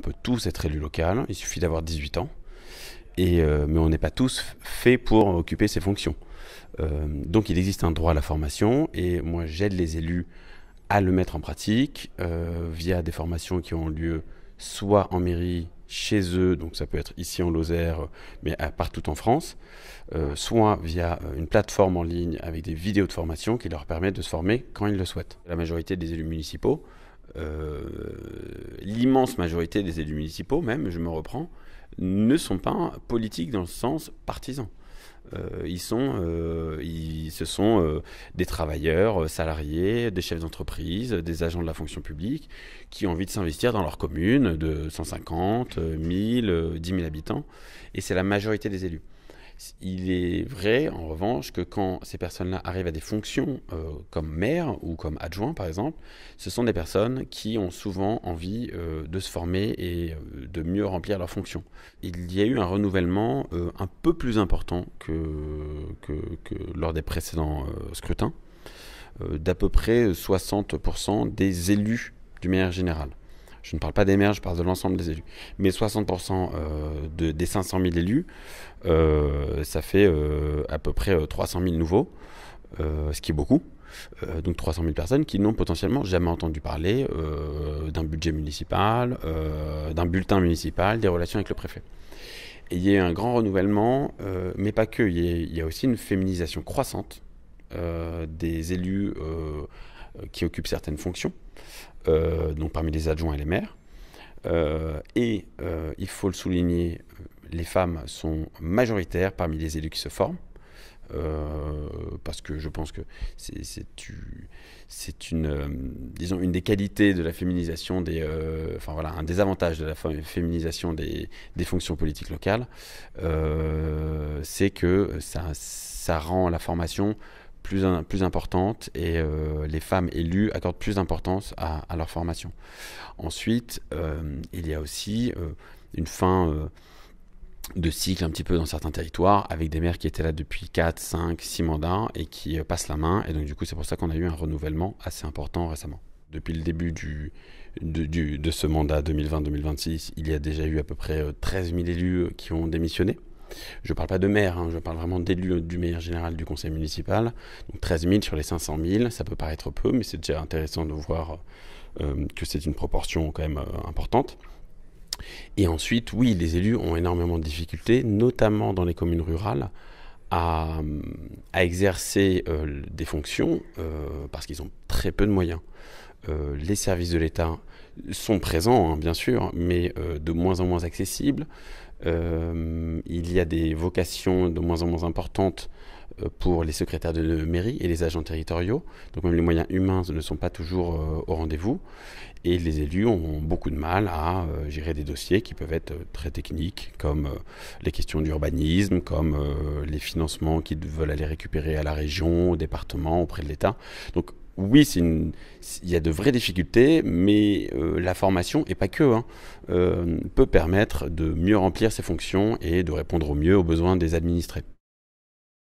on peut tous être élu local, il suffit d'avoir 18 ans, et, euh, mais on n'est pas tous faits pour occuper ces fonctions. Euh, donc il existe un droit à la formation, et moi j'aide les élus à le mettre en pratique euh, via des formations qui ont lieu soit en mairie, chez eux, donc ça peut être ici en Lozère, mais partout en France, soit via une plateforme en ligne avec des vidéos de formation qui leur permettent de se former quand ils le souhaitent. La majorité des élus municipaux euh, l'immense majorité des élus municipaux, même, je me reprends, ne sont pas politiques dans le sens partisan. Euh, ils sont, euh, ils, ce sont des travailleurs, salariés, des chefs d'entreprise, des agents de la fonction publique qui ont envie de s'investir dans leur commune de 150, 1000, 10 000 habitants. Et c'est la majorité des élus. Il est vrai, en revanche, que quand ces personnes-là arrivent à des fonctions euh, comme maire ou comme adjoint, par exemple, ce sont des personnes qui ont souvent envie euh, de se former et euh, de mieux remplir leurs fonctions. Il y a eu un renouvellement un peu plus important que, que lors des précédents scrutins, d'à peu près 60% des élus du maire général je ne parle pas des maires, je parle de l'ensemble des élus, mais 60% euh, des 500 000 élus, euh, ça fait euh, à peu près 300 000 nouveaux, ce qui est beaucoup. donc 300 000 personnes qui n'ont potentiellement jamais entendu parler d'un budget municipal, d'un bulletin municipal, des relations avec le préfet. Et il y a un grand renouvellement, mais pas que, il y, il y, a, aussi une féminisation croissante des élus euh, qui occupent certaines fonctions, euh, donc parmi les adjoints et les maires. Euh, et il faut le souligner, les femmes sont majoritaires parmi les élus qui se forment. parce que je pense que c'est une, disons, une des qualités de la féminisation, des, enfin voilà, un des avantages de la féminisation des, fonctions politiques locales, c'est que ça, ça, rend la formation plus, plus importante et euh, les femmes élues accordent plus d'importance à, leur formation. Ensuite, euh, il y a aussi euh, une fin de cycle un petit peu dans certains territoires avec des maires qui étaient là depuis 4, 5, 6 mandats et qui passent la main. Et donc du coup, c'est pour ça qu'on a eu un renouvellement assez important récemment. Depuis le début du, du, de ce mandat 2020-2026, il y a déjà eu à peu près 13 000 élus qui ont démissionné. Je ne parle pas de maire, hein, je parle vraiment d'élus du maire général du conseil municipal. Donc 13 000 sur les 500 000, ça peut paraître peu, mais c'est déjà intéressant de voir euh, que c'est une proportion quand même euh, importante. Et ensuite, oui, les élus ont énormément de difficultés, notamment dans les communes rurales, à, exercer euh, des fonctions parce qu'ils ont très peu de moyens. les services de l'État sont présents, hein, bien sûr, mais de moins en moins accessibles. Euh, il y a des vocations de moins en moins importantes euh, pour les secrétaires de mairie et les agents territoriaux. Donc même les moyens humains ne sont pas toujours euh, au rendez-vous. Et les élus ont beaucoup de mal à gérer des dossiers qui peuvent être très techniques, comme les questions d'urbanisme, comme les financements qu'ils veulent aller récupérer à la région, au département, auprès de l'État. Donc oui, il y a de vraies difficultés, mais euh, la formation, et pas que, hein. euh, peut permettre de mieux remplir ses fonctions et de répondre au mieux aux besoins des administrés.